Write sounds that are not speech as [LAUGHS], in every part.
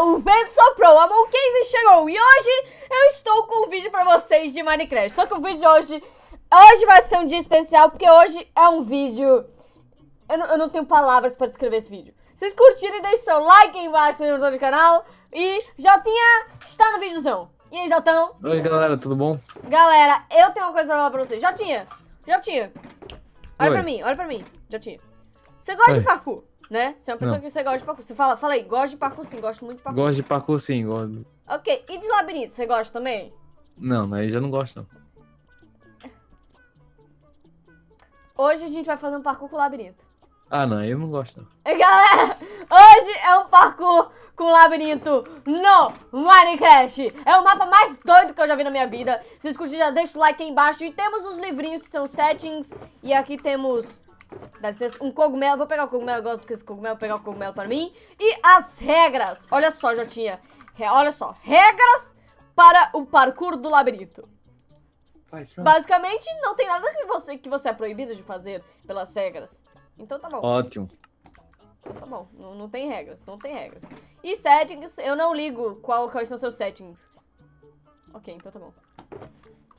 o vento soprou, a Monkense chegou e hoje eu estou com um vídeo pra vocês de Minecraft. Só que o vídeo de hoje, hoje vai ser um dia especial porque hoje é um vídeo... Eu, eu não tenho palavras pra descrever esse vídeo. vocês curtirem, deixem seu like aí embaixo se inscrevam tá no canal e Jotinha está no vídeozão. E aí, Jotão? Oi, galera, tudo bom? Galera, eu tenho uma coisa pra falar pra vocês. Jotinha, Jotinha, olha Oi. pra mim, olha pra mim, Jotinha. Você gosta Oi. de parkour? né? Você é uma pessoa não. que você gosta de parkour. Você fala, fala aí, gosto de parkour sim, gosto muito de parkour. Gosto de parkour sim, gosto. Ok, e de labirinto, você gosta também? Não, mas já não gosto Hoje a gente vai fazer um parkour com labirinto. Ah, não, eu não gosto E, [LAUGHS] galera, hoje é um parkour com labirinto no Minecraft. É o mapa mais doido que eu já vi na minha vida. Se vocês curtiram, já deixa o like aí embaixo. E temos os livrinhos que são settings. E aqui temos Dá licença, um cogumelo. Vou pegar o cogumelo, eu gosto desse cogumelo. Vou pegar o cogumelo pra mim. E as regras. Olha só, Jotinha. Re, olha só. Regras para o parkour do labirinto. Basicamente, não tem nada que você, que você é proibido de fazer pelas regras. Então tá bom. Ótimo. Então tá bom. Não, não tem regras, não tem regras. E settings, eu não ligo qual, quais são seus settings. Ok, então tá bom.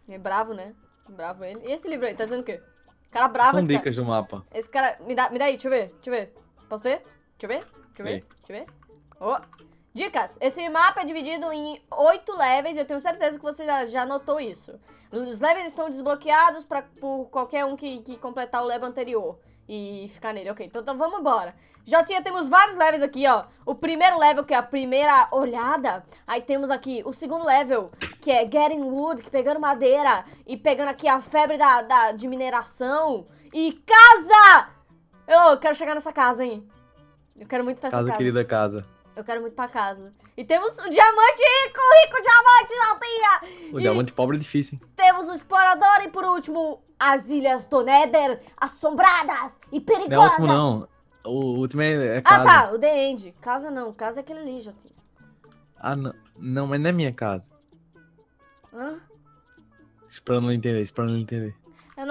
É bravo, né? Bravo ele. E esse livro aí, tá dizendo o quê? Cara bravo, São dicas do mapa. Esse cara. Me dá, me dá aí, deixa eu ver. Deixa eu ver. Posso ver? Deixa eu ver. Deixa eu ver. Deixa eu ver. Oh. Dicas. Esse mapa é dividido em oito levels. Eu tenho certeza que você já, já notou isso. Os levels são desbloqueados pra, por qualquer um que, que completar o level anterior e ficar nele. Ok, então, então vamos embora. Já tinha, temos vários levels aqui, ó. O primeiro level, que é a primeira olhada. Aí temos aqui o segundo level, que é getting wood, que pegando madeira. E pegando aqui a febre da, da, de mineração. E casa! Eu quero chegar nessa casa, hein. Eu quero muito pra casa, essa casa. Casa, querida casa. Eu quero muito pra casa. E temos o diamante rico, rico diamante na aldeia! O e diamante pobre é difícil, hein? Temos o explorador e, por último, as ilhas do Nether, assombradas e perigosas. Não é o último, não. O último é, é ah, casa. Ah, tá, o The End. Casa não, casa é aquele ali, Jotinho. Ah, não. Não, mas não é minha casa. Hã? Esperando não entender, esperando não entender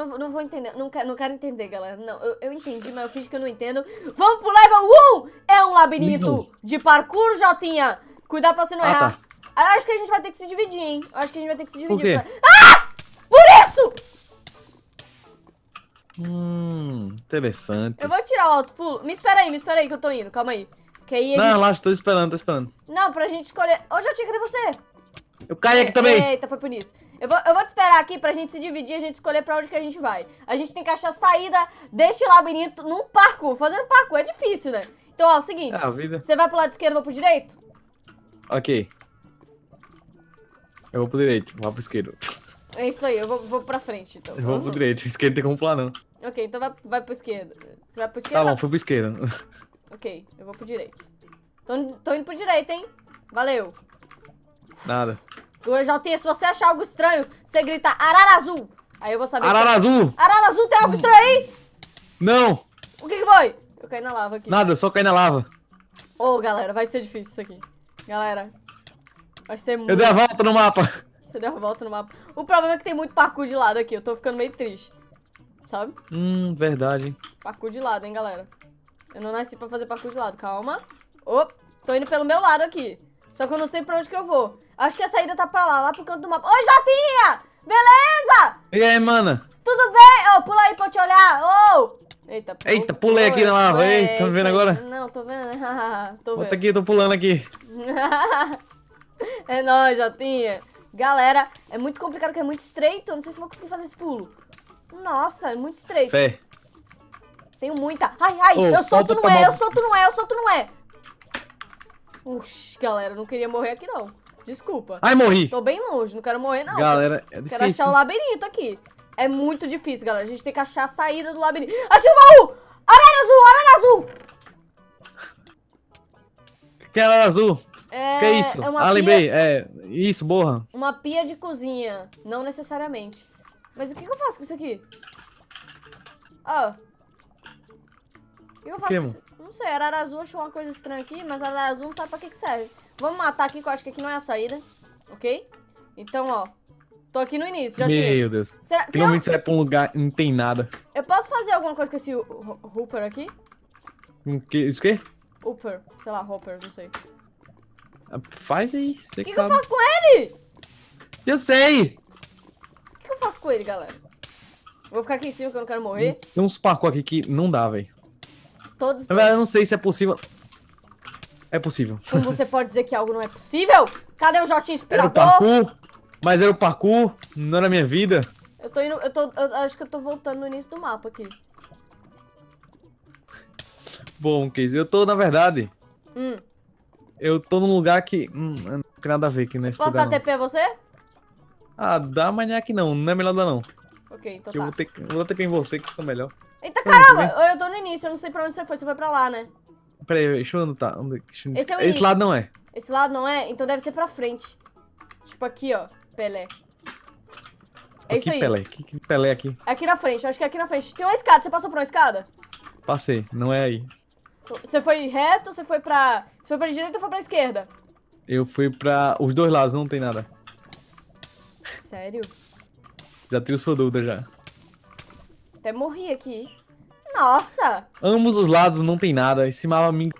não, não vou entender. Não quero, não quero entender, galera. Não, eu, eu entendi, mas eu fiz que eu não entendo. Vamos pro level 1! É um labirinto de parkour, Jotinha. Cuidado pra você não ah, errar. Tá. Acho que a gente vai ter que se dividir, hein? Acho que a gente vai ter que se dividir. Por quê? Ah! Por isso! Hum, interessante. Eu vou tirar o alto pulo. Me espera aí, me espera aí que eu tô indo. Calma aí. Que aí Não, gente... relaxa, tô esperando, tô esperando. Não, pra gente escolher... Ô, Jotinha, cadê você? Eu caí aqui também. Eita, foi por isso. Eu vou, eu vou te esperar aqui pra gente se dividir, a gente escolher pra onde que a gente vai. A gente tem que achar saída deste labirinto num parkour. Fazendo parkour é difícil, né? Então, ó, é o seguinte. É, vida... Você vai pro lado esquerdo, eu vou pro direito? Ok. Eu vou pro direito, vou pro esquerdo. É isso aí, eu vou, vou pra frente, então. Eu vou pro direito, [LAUGHS] esquerdo tem como pular, não. Ok, então vai, vai pro esquerdo. Você vai pro tá esquerdo? Tá bom, fui pro esquerdo. [LAUGHS] Ok, eu vou pro direito. Tô, tô indo pro direito, hein? Valeu. Nada. Jotinha, se você achar algo estranho, você grita arara azul. Aí eu vou saber. Arara que... azul! Arara azul, tem algo estranho aí? Não! O que, que foi? Eu caí na lava aqui. Nada, eu só caí na lava. Ô, oh, galera, vai ser difícil isso aqui. Galera, vai ser muito... Eu dei a volta no mapa. Você deu a volta no mapa. O problema é que tem muito parkour de lado aqui. Eu tô ficando meio triste. Sabe? Hum, verdade. Parkour de lado, hein, galera. Eu não nasci pra fazer parkour de lado. Calma. Opa, tô indo pelo meu lado aqui. Só que eu não sei pra onde que eu vou. Acho que a saída tá pra lá, lá pro canto do mapa. Oi, Jotinha! Beleza? E aí, mana? Tudo bem? Ô, oh, pula aí pra eu te olhar. Ô! Oh! Eita, pula. Eita, pulei aqui na lava. Ei, tá me é vendo agora? Não, tô vendo. [LAUGHS] tô vendo. Bota aqui, tô pulando aqui. [LAUGHS] é nóis, Jotinha. Galera, é muito complicado porque é muito estreito. Eu não sei se vou conseguir fazer esse pulo. Nossa, é muito estreito. Fé. Tenho muita. Ai, ai, oh, eu solto, não é, eu solto, não é, eu solto, não é. Uxi, galera, não queria morrer aqui, não. Desculpa. Ai, morri. Tô bem longe, não quero morrer, não. Galera, é difícil. Quero achar o labirinto aqui. É muito difícil, galera. A gente tem que achar a saída do labirinto. Achei o baú! Arara azul, arara azul! Que arara azul? É... Que é isso? É ah, lembrei. É isso, borra. Uma pia de cozinha. Não necessariamente. Mas o que, que eu faço com isso aqui? Ó. Ah. O que eu faço com isso? Não sei, azul. achou uma coisa estranha aqui, mas azul não sabe pra que, que serve. Vamos matar aqui, que eu acho que aqui não é a saída. Ok? Então, ó. Tô aqui no início, já Meu Deus. Será... Finalmente você vai pra um lugar e não tem nada. Eu posso fazer alguma coisa com esse Hooper aqui? Um que... Isso que? Hooper. Sei lá, Hooper, não sei. Ah, faz aí, você que, que, que eu faço com ele? Eu sei! O que, eu faço com ele, galera? Vou ficar aqui em cima que eu não quero morrer. Tem uns pacotes aqui que não dá, velho. Todos. Na verdade, eu não sei se é possível. É possível. Como você pode dizer que algo não é possível? Cadê o Jotinho Inspirador? Era o parkour, mas era o parkour, não era a minha vida. Eu tô indo, eu tô, eu acho que eu tô voltando no início do mapa aqui. Bom, Casey, eu tô, na verdade, hum. eu tô num lugar que, hum, não tem nada a ver aqui nesse Posso lugar. Posso dar TP a você? Ah, dá, mas não é aqui não, não é melhor dar não. Ok, então que tá. Eu vou, ter, eu vou dar TP em você que fica melhor. Eita caramba, eu, eu tô no início, eu não sei pra onde você foi, você foi pra lá, né? Pera aí, deixa eu anotar. Deixa é Esse, é Esse lado não é. Esse lado não é? Então deve ser pra frente. Tipo aqui, ó, Pelé. É isso que aí. Pelé? Que, que Pelé aqui? É aqui na frente, eu acho que é aqui na frente. Tem uma escada, você passou por uma escada? Passei, não é aí. Você foi reto, você foi pra... Você foi pra direita ou foi pra esquerda? Eu fui pra... Os dois lados, não tem nada. Sério? Já tenho sua dúvida já até morri aqui. Nossa! Ambos os lados não tem nada. Esse mapa me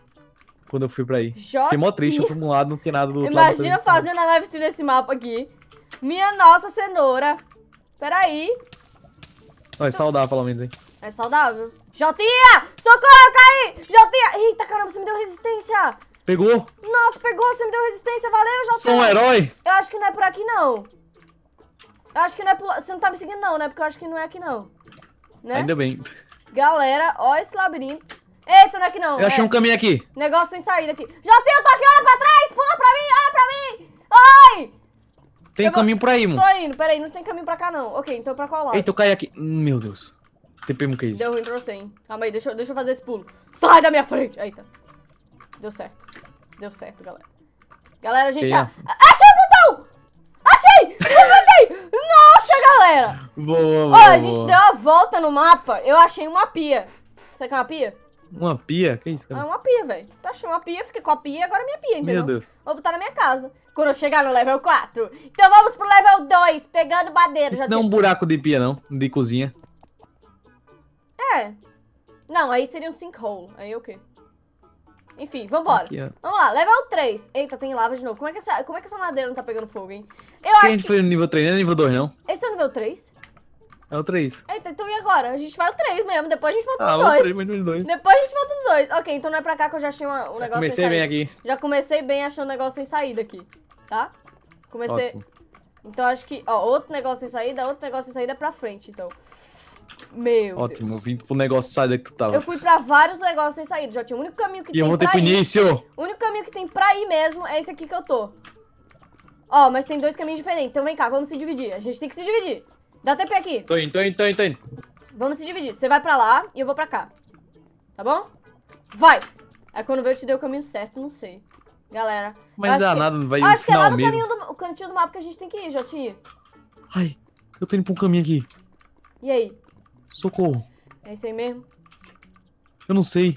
quando eu fui pra aí. Jotinha. Fiquei mó triste, eu fui pra um lado, não tem nada do outro Imagina lado, fazendo a live stream desse mapa aqui. Minha nossa cenoura. Peraí. Não, é saudável, pelo menos, hein. É saudável. Jotinha! Socorro, caí! Jotinha! Eita, caramba, você me deu resistência. Pegou? Nossa, pegou, você me deu resistência. Valeu, Jotinha. Sou um herói. Eu acho que não é por aqui, não. Eu acho que não é por... Você não tá me seguindo, não, né? Porque eu acho que não é aqui, não né? Ainda bem. Galera, ó esse labirinto. Eita, não é aqui não. Eu achei é. um caminho aqui. Negócio sem saída aqui. Já tem, eu tô aqui, olha pra trás, pula pra mim, olha pra mim. Oi! Tem eu caminho vou... pra aí, mano. Tô indo, peraí, não tem caminho pra cá não. Ok, então pra qual lado? Eita, eu caí aqui. Hum, meu Deus. TP que isso? Deu ruim pra você, hein. Calma aí, deixa eu, deixa eu fazer esse pulo. Sai da minha frente. Eita. Deu certo. Deu certo, galera. Galera, a gente, a, Boa, boa. Ó, a gente deu uma volta no mapa, eu achei uma pia. Você quer uma pia? Uma pia? Que isso, cara? É uma pia, velho. achei uma pia, fiquei com a pia, agora é minha pia, entendeu? Meu Deus. Vou botar na minha casa. Quando eu chegar no level 4. Então vamos pro level 2, pegando madeira. Isso já não é um buraco de pia, não. De cozinha. É. Não, aí seria um sinkhole. Aí o okay. quê? Enfim, vambora. Aqui, Vamos lá, level 3. Eita, tem lava de novo. Como é que essa, como é que essa madeira não tá pegando fogo, hein? Eu Quem acho a gente que... foi no nível 3, não é nível 2, não? Esse é o nível 3? É o 3. Eita, então e agora? A gente vai o 3 mesmo, depois a gente volta ah, no 2. 3, mas no 2. Depois a gente volta no 2. Ok, então não é pra cá que eu já achei uma, um já negócio comecei bem aqui. Já comecei bem achando um negócio sem saída aqui, tá? Comecei... Ótimo. Então acho que... Ó, outro negócio sem saída, outro negócio sem saída pra frente, então. Meu Ótimo, Deus. vim pro negócio saída que tu tava. Eu fui pra vários negócios sem saída, já tinha. O único caminho que e tem eu vou ter início. O único caminho que tem pra ir mesmo é esse aqui que eu tô. Ó, mas tem dois caminhos diferentes. Então vem cá, vamos se dividir. A gente tem que se dividir. Dá TP aqui. Tô indo, tô indo, tô indo, tô indo. Vamos se dividir. Você vai pra lá e eu vou pra cá. Tá bom? Vai! Aí quando ver eu te dei o caminho certo, não sei. Galera. Mas não dá que... nada, não vai Acho que é lá no Do... O cantinho do mapa que a gente tem que ir, Joti. Ai, eu tô indo pra um caminho aqui. E aí? Socorro. É isso aí mesmo? Eu não sei.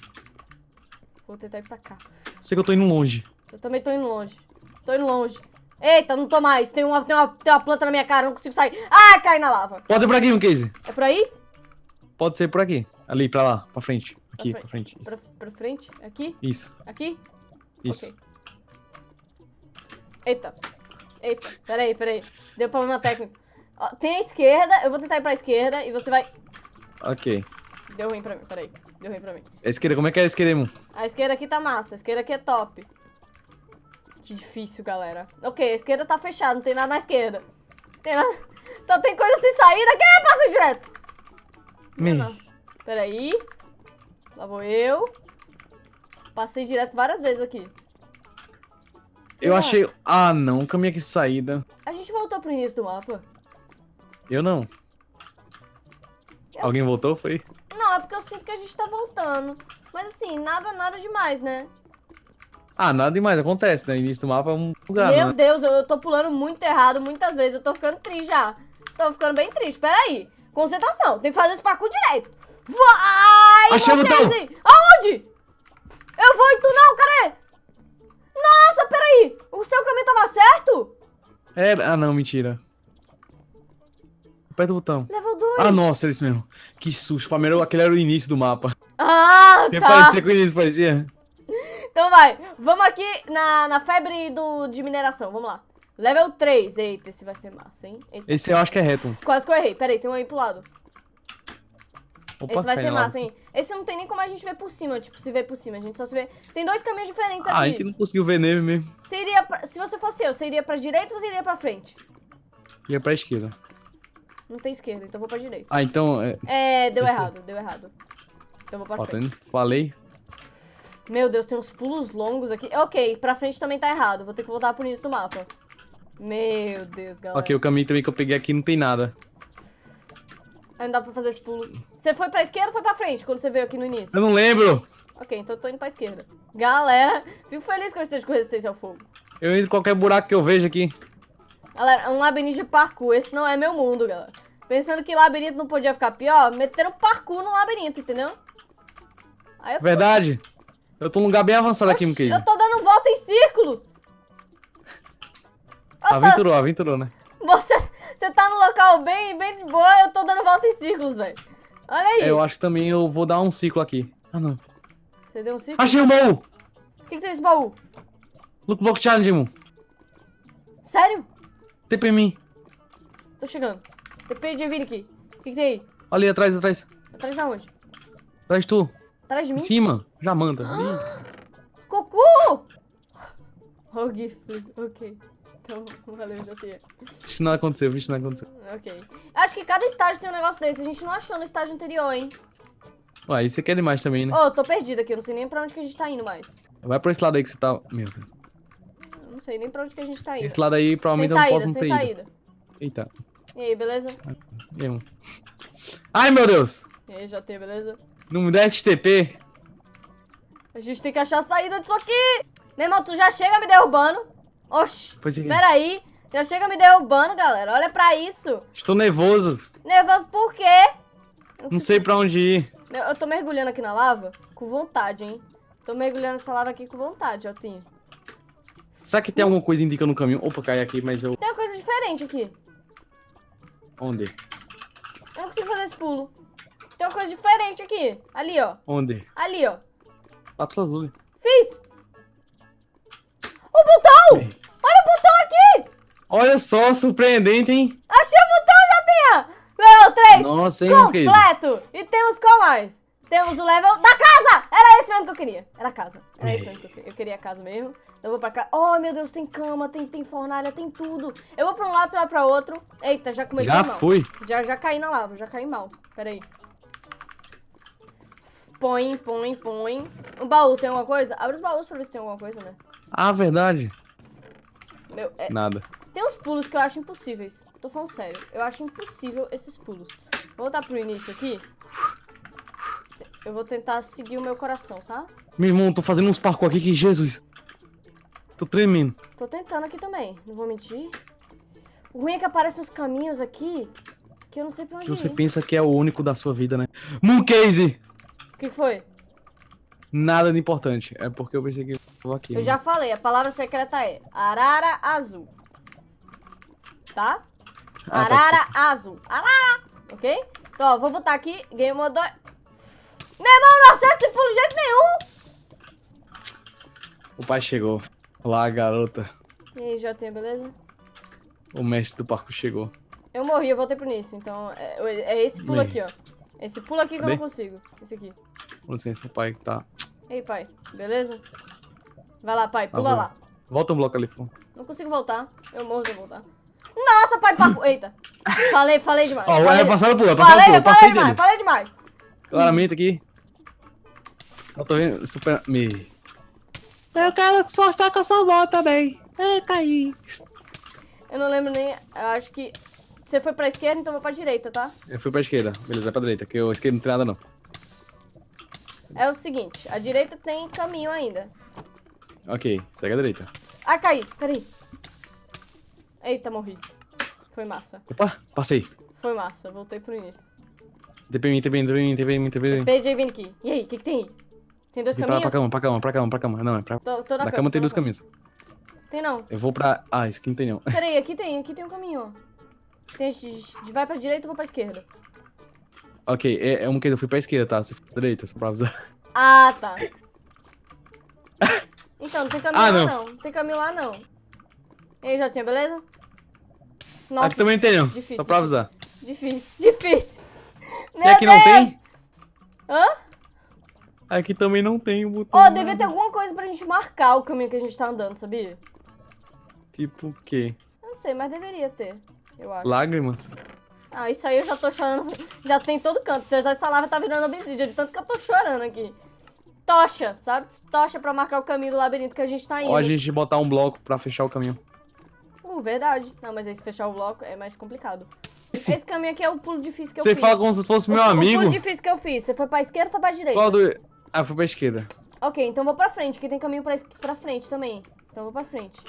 Vou tentar ir pra cá. Sei que eu tô indo longe. Eu também tô indo longe. Tô indo longe. Eita, não tô mais. Tem uma, tem, uma, tem uma planta na minha cara, não consigo sair. Ah, cai na lava. Pode ser por aqui, Casey. É por aí? Pode ser por aqui. Ali, pra lá, pra frente. Aqui, pra, frente. Pra, frente. Pra, pra frente? Aqui? Isso. Aqui? Isso. Okay. Eita. Eita, peraí, peraí. Deu problema técnico. Ó, tem a esquerda, eu vou tentar ir pra esquerda e você vai... Ok. Deu ruim pra mim, peraí. Deu ruim pra mim. A esquerda, como é que é a esquerda, irmão? A esquerda aqui tá massa, a esquerda aqui é top. Que difícil, galera. Ok, a esquerda tá fechada, não tem nada na esquerda. Tem nada... Só tem coisa sem saída. Quem é passo direto? Me. Peraí. Lá vou eu. Passei direto várias vezes aqui. Eu achei... Ah, não. Caminho aqui saída. A gente voltou pro início do mapa. Eu não. Eu Alguém voltou, foi? Não, é porque eu sinto que a gente tá voltando. Mas assim, nada, nada demais, né? Ah, nada demais, acontece, né? Início do mapa é um lugar. Meu né? Deus, eu, eu tô pulando muito errado muitas vezes. Eu tô ficando triste já. Tô ficando bem triste. Pera aí. Concentração. Tem que fazer esse parkour direito. Vai! Achei o botão! Aonde? Eu vou em o cara? Nossa, pera aí. O seu caminho tava certo? É. Ah, não, mentira. Aperta o botão. Level 2. Ah, nossa, é isso mesmo. Que susto. Primeiro, aquele era o início do mapa. Ah, Nem tá. Parecia com o início, parecia. Então vai, vamos aqui na, na febre do, de mineração, vamos lá. Level 3, eita, esse vai ser massa, hein? Eita. Esse eu acho que é reto. Quase que eu errei, peraí, tem um aí pro lado. Opa, esse vai ser massa, hein? Esse não tem nem como a gente ver por cima, tipo, se ver por cima. A gente só se vê... Tem dois caminhos diferentes ah, aqui. Ah, que não conseguiu ver neve mesmo. Você iria pra... Se você fosse eu, você iria pra direita ou você iria pra frente? Ia pra esquerda. Não tem esquerda, então vou pra direita. Ah, então... É, é deu esse... errado, deu errado. Então vou pra Ó, tá frente. Falei, meu Deus, tem uns pulos longos aqui. Ok, pra frente também tá errado. Vou ter que voltar por isso do mapa. Meu Deus, galera. Ok, o caminho também que eu peguei aqui não tem nada. Aí não dá pra fazer esse pulo. Você foi pra esquerda ou foi pra frente quando você veio aqui no início? Eu não lembro. Ok, então eu tô indo pra esquerda. Galera, fico feliz que eu esteja com resistência ao fogo. Eu entro em qualquer buraco que eu vejo aqui. Galera, é um labirinto de parkour. Esse não é meu mundo, galera. Pensando que labirinto não podia ficar pior, meteram parkour no labirinto, entendeu? Aí Verdade. Fui. Eu tô num lugar bem avançado Oxi, aqui, Mkay. Eu tô dando volta em círculos. [LAUGHS] aventurou, tô... aventurou, né? Você, você tá no local bem, bem de boa, eu tô dando volta em círculos, velho. Olha aí. É, eu acho que também eu vou dar um ciclo aqui. Ah, não. Você deu um ciclo? Achei um baú! O que, que tem nesse baú? Lookbook, Challenge, irmão. Sério? TP em mim. Tô chegando. TP de vir aqui. O que, que tem aí? Ali, atrás, atrás. Atrás da onde? Atrás tu. Atrás de mim? Em cima. Já manda. Ah! [GASPS] Cocô! Rogue oh, ok. Então, valeu, Jofier. Acho que nada aconteceu, bicho, nada aconteceu. Ok. Acho que cada estágio tem um negócio desse. A gente não achou no estágio anterior, hein? Ué, e você quer demais também, né? Ô, oh, tô perdido aqui. Eu não sei nem pra onde que a gente tá indo mais. Vai pra esse lado aí que você tá... Meu Deus. não sei nem pra onde que a gente tá indo. Esse lado aí provavelmente sem saída, eu não posso não ter saída. Ido. Eita. E aí, beleza? E aí, mano? Ai, meu Deus! E aí, JT, beleza? Não me dá STP. A gente tem que achar a saída disso aqui. Meu irmão, tu já chega me derrubando. Oxi, pois é. peraí. Já chega me derrubando, galera. Olha pra isso. Estou nervoso. Nervoso por quê? Não, não sei pra onde ir. Eu, eu tô mergulhando aqui na lava com vontade, hein. Tô mergulhando nessa lava aqui com vontade, Otinho. Será que tem alguma coisa indicando o caminho? Opa, cai aqui, mas eu... Tem uma coisa diferente aqui. Onde? Eu não consigo fazer esse pulo. Tem uma coisa diferente aqui. Ali, ó. Onde? Ali, ó. Lápis azul. Fiz. O botão! Olha o botão aqui! Olha só, surpreendente, hein? Achei o botão, já tinha! Level 3 Nossa, hein, completo! E temos qual mais? Temos o level da casa! Era esse mesmo que eu queria. Era a casa. Era esse mesmo que eu queria. Eu queria a casa mesmo. Eu vou pra cá. Oh, meu Deus, tem cama, tem, tem fornalha, tem tudo. Eu vou pra um lado, você vai pra outro. Eita, já comecei já mal. Já fui. Já, já caí na lava, já caí mal. Pera aí. Põe, põe, põe. O baú tem alguma coisa? Abre os baús pra ver se tem alguma coisa, né? Ah, verdade. Meu, é... Nada. Tem uns pulos que eu acho impossíveis. Tô falando sério. Eu acho impossível esses pulos. Vou voltar pro início aqui. Eu vou tentar seguir o meu coração, sabe? Tá? Meu irmão, tô fazendo uns parkour aqui que Jesus. Tô tremendo. Tô tentando aqui também, não vou mentir. O ruim é que aparecem uns caminhos aqui que eu não sei pra onde Você ir. pensa que é o único da sua vida, né? Mooncase! O que foi? Nada de importante. É porque eu pensei que eu aqui. Eu né? já falei, a palavra secreta é arara azul. Tá? Ah, tá arara tá. azul. Arara! Ok? Então, ó, vou botar aqui. Game mode 2. Meu irmão, não acerta esse pulo de jeito nenhum! O pai chegou. Olá, garota. E aí, Jotinha, beleza? O mestre do parco chegou. Eu morri, eu voltei pro início. Então, é, é esse pulo aqui, ó. Esse pula aqui Cadê? que eu não consigo. Esse aqui. Com licença, pai, que tá. Ei, pai, beleza? Vai lá, pai, pula lá. Volta um bloco ali, pô. Não consigo voltar. Eu morro se eu voltar. Nossa, pai, papo. Eita. [LAUGHS] Falei, falei demais. Ó, oh, falei... é, passaram pula, passaram falei, pula. Passei demais, dele. falei demais. Claramente aqui. Eu tô vendo, super... Me... Eu quero só estar com essa bola também. É, caí. Eu não lembro nem... Eu acho que... Você foi pra esquerda, então eu vou pra direita, tá? Eu fui pra esquerda. Beleza, vai pra direita, que a esquerda não tem nada, não. É o seguinte, a direita tem caminho ainda. Ok, segue a direita. Ah, caí, peraí. Eita, morri. Foi massa. Opa, passei. Foi massa, voltei pro início. TP mim, TP mim, TP mim, TP mim. vindo aqui. E aí, o que que tem aí? Tem dois caminhos? Pra, pra cama, pra cama, pra cama, pra cama. Não, é pra... Tô, tô na cama, cama tem dois caminhos. Tem não. Eu vou pra... Ah, isso aqui não tem não. Peraí, [LAUGHS] aqui tem, aqui tem um caminho, ó. Tem vai pra direita ou vou pra esquerda? Ok, é, é um que eu fui pra esquerda, tá? Você pra direita, só pra avisar. Ah, tá. [LAUGHS] Então, não tem caminho ah, lá não. não. Tem caminho lá não. E aí, Jotinha, beleza? Nossa, Aqui também tem Só pra avisar. Difícil, [LAUGHS] difícil. Meu aqui Deus. não tem? Hã? Aqui também não tem o botão. Ó, oh, devia ter alguma coisa pra gente marcar o caminho que a gente tá andando, sabia? Tipo o quê? Eu não sei, mas deveria ter eu acho. Lágrimas? Ah, isso aí eu já tô chorando. Já tem todo canto. Essa lava tá virando obsidian, de tanto que eu tô chorando aqui. Tocha, sabe? Tocha pra marcar o caminho do labirinto que a gente tá indo. Ou a gente botar um bloco pra fechar o caminho. Uh, verdade. Não, mas aí se fechar o bloco é mais complicado. Esse, Esse caminho aqui é o pulo difícil que eu fiz. Você fala como se fosse o, meu amigo? O pulo difícil que eu fiz. Você foi pra esquerda ou foi pra direita? Qual do... Ah, foi pra esquerda. Ok, então vou pra frente, porque tem caminho pra, es... pra frente também. Então vou pra frente.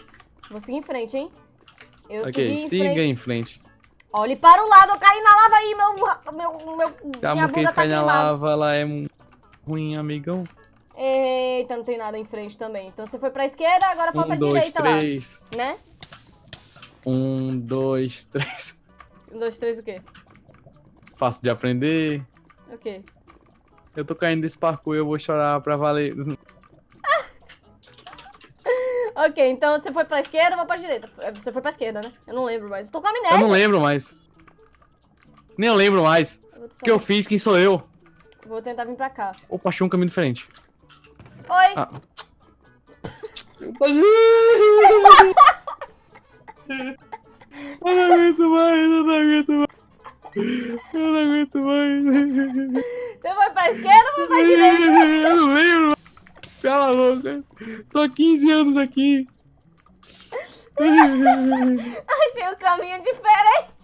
Vou seguir em frente, hein? Eu ok, segui siga em frente. Olhe para o lado, eu caí na lava aí, meu. meu, meu Se a muquês tá cair tá na lava, ela é ruim, amigão. Eita, não tem nada em frente também. Então você foi pra esquerda, agora um, falta dois, a direita três. lá. Né? Um, dois, [LAUGHS] três. Um, dois, três o quê? Fácil de aprender. Ok. Eu tô caindo desse parkour e eu vou chorar pra valer. Ok, então você foi pra esquerda ou pra direita? É, você foi pra esquerda, né? Eu não lembro mais. Eu tô com amnésia. Eu não lembro mais. Nem eu lembro mais. O que eu fiz? Quem sou eu? Vou tentar vir pra cá. Opa, achei um caminho diferente. Oi! Ah. [LAUGHS] eu não aguento mais, eu não aguento mais. Eu não aguento mais. Você foi pra esquerda ou foi pra direita? Eu não lembro Cala a boca. Tô há 15 anos aqui. Achei o um caminho diferente.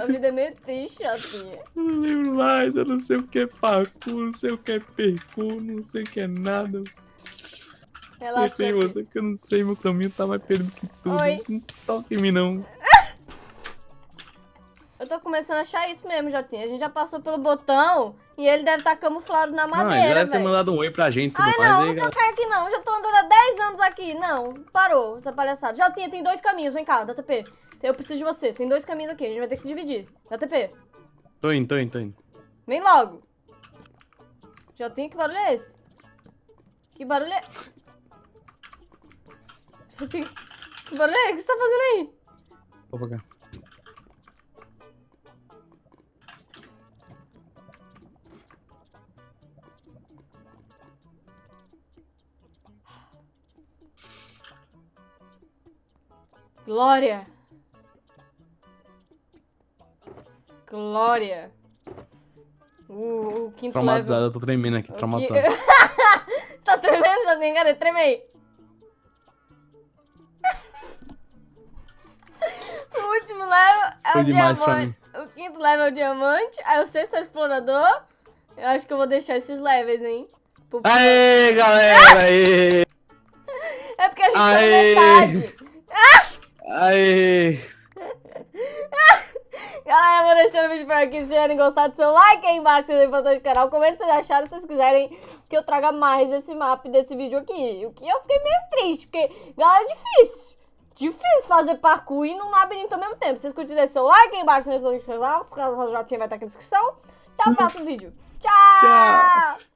A vida é meio triste, Jotinha. Assim. Eu não lembro mais, eu não sei o que é parkour, não sei o que é percur, não sei o que é nada. Relaxa. Eu sei você que eu não sei, meu caminho tá mais perdido que tudo. Oi. Não toque em mim, não tô tá começando a achar isso mesmo, Jotinha. A gente já passou pelo botão e ele deve estar tá camuflado na madeira, velho. Ele deve véio. ter mandado um oi pra gente. Ai, mais, não, aí, né, não quero aqui não. Já tô andando há 10 anos aqui. Não, parou essa palhaçada. Jotinha, tem dois caminhos. Vem cá, DTP. Eu preciso de você. Tem dois caminhos aqui. A gente vai ter que se dividir. DTP. Tô indo, tô indo, tô indo. Vem logo. Jotinha, que barulho é esse? Que barulho é... [LAUGHS] Jotinha, que barulho é? O que você tá fazendo aí? Vou pra cá. Glória. Glória. O, o quinto Traumatizado, level. eu tô tremendo aqui, traumatizado. Que... [LAUGHS] tá tremendo, já nem engano, tremei. o último level é Foi o diamante. O quinto level é o diamante, aí o sexto é o explorador. Eu acho que eu vou deixar esses levels, hein? Pro... Aê, galera! [LAUGHS] Aê! é porque a gente tá na metade. Aí. [LAUGHS] Galera, vou deixando o vídeo por aqui. Se tiverem gostado, seu like aí embaixo, se inscrevam do canal. Comenta se vocês acharam, se vocês quiserem que eu traga mais desse mapa, desse vídeo aqui. O que eu fiquei meio triste, porque, galera, é difícil. Difícil fazer parkour e num labirinto ao mesmo tempo. Se vocês curtirem, seu like aí embaixo, se inscrevam do canal. O canal já vai estar aqui na descrição. Até o hum. próximo vídeo. Tchau! Tchau.